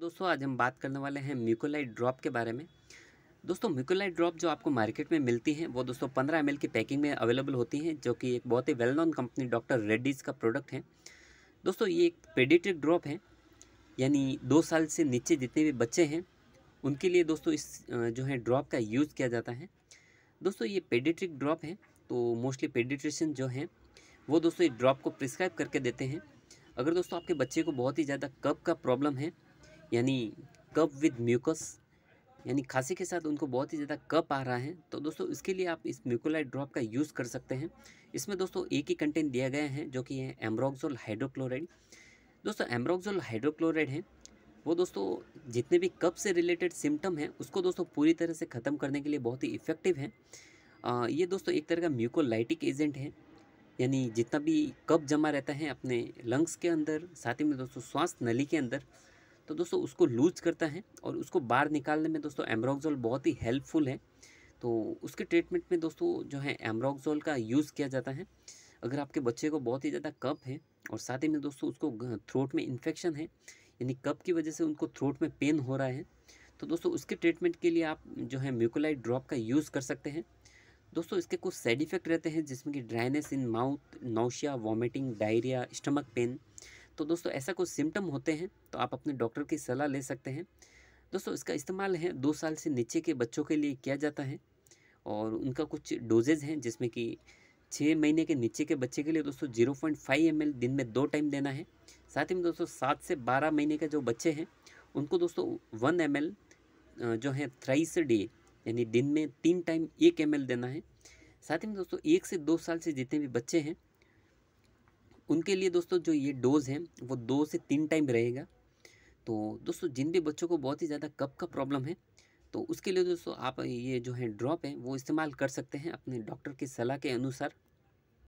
दोस्तों आज हम बात करने वाले हैं म्यूकोलाइट ड्रॉप के बारे में दोस्तों म्यूकोलाइट ड्रॉप जो आपको मार्केट में मिलती हैं वो दोस्तों पंद्रह एम की पैकिंग में अवेलेबल होती हैं जो कि एक बहुत ही well known company doctor Reddy's का प्रोडक्ट है दोस्तों ये एक पेडिट्रिक ड्रॉप है यानी दो साल से नीचे जितने भी बच्चे हैं उनके लिए दोस्तों इस जो है ड्रॉप का यूज़ किया जाता है दोस्तों ये पेडिट्रिक ड्रॉप है तो मोस्टली पेडिट्रिशन जो हैं वो दोस्तों इस ड्रॉप को प्रिस्क्राइब करके देते हैं अगर दोस्तों आपके बच्चे को बहुत ही ज़्यादा कब का प्रॉब्लम है यानी कप विद म्यूकस यानी खांसी के साथ उनको बहुत ही ज़्यादा कप आ रहा है तो दोस्तों इसके लिए आप इस म्यूकोलाइट ड्रॉप का यूज़ कर सकते हैं इसमें दोस्तों एक ही कंटेंट दिया गया है जो कि है एम्ब्रोक्जोल हाइड्रोक्लोराइड दोस्तों एम्ब्रोक्जोल हाइड्रोक्लोराइड है वो दोस्तों जितने भी कप से रिलेटेड सिम्टम हैं उसको दोस्तों पूरी तरह से ख़त्म करने के लिए बहुत ही इफ़ेक्टिव है आ, ये दोस्तों एक तरह का म्यूकोलाइटिक एजेंट है यानी जितना भी कप जमा रहता है अपने लंग्स के अंदर साथ ही में दोस्तों श्वास नली के अंदर तो दोस्तों उसको लूज करता है और उसको बाहर निकालने में दोस्तों एमरोक्जोल बहुत ही हेल्पफुल है तो उसके ट्रीटमेंट में दोस्तों जो है एमरोक्जोल का यूज़ किया जाता है अगर आपके बच्चे को बहुत ही ज़्यादा कप है और साथ ही में दोस्तों उसको थ्रोट में इन्फेक्शन है यानी कप की वजह से उनको थ्रोट में पेन हो रहा है तो दोस्तों उसके ट्रीटमेंट के लिए आप जो है म्यूकोलाइट ड्रॉप का यूज़ कर सकते हैं दोस्तों इसके कुछ साइड इफ़ेक्ट रहते हैं जिसमें कि dryness in mouth nausea vomiting diarrhoea stomach pain तो दोस्तों ऐसा कुछ सिम्टम होते हैं तो आप अपने डॉक्टर की सलाह ले सकते हैं दोस्तों इसका इस्तेमाल है दो साल से नीचे के बच्चों के लिए किया जाता है और उनका कुछ डोजेज हैं जिसमें कि छः महीने के नीचे के बच्चे के लिए दोस्तों जीरो पॉइंट फाइव एम एल दिन में दो टाइम देना है साथ ही में दोस्तों सात से बारह महीने के जो बच्चे हैं उनको दोस्तों वन एम एल जो है थ्राइस डे यानी दिन में तीन टाइम एक एम एल देना है साथ ही में दोस्तों एक से दो साल से जितने भी बच्चे हैं उनके लिए दोस्तों जो ये डोज़ है वो दो से तीन टाइम रहेगा तो दोस्तों जिन भी बच्चों को बहुत ही ज़्यादा कप का प्रॉब्लम है तो उसके लिए दोस्तों आप ये जो है ड्रॉप है वो इस्तेमाल कर सकते हैं अपने डॉक्टर की सलाह के अनुसार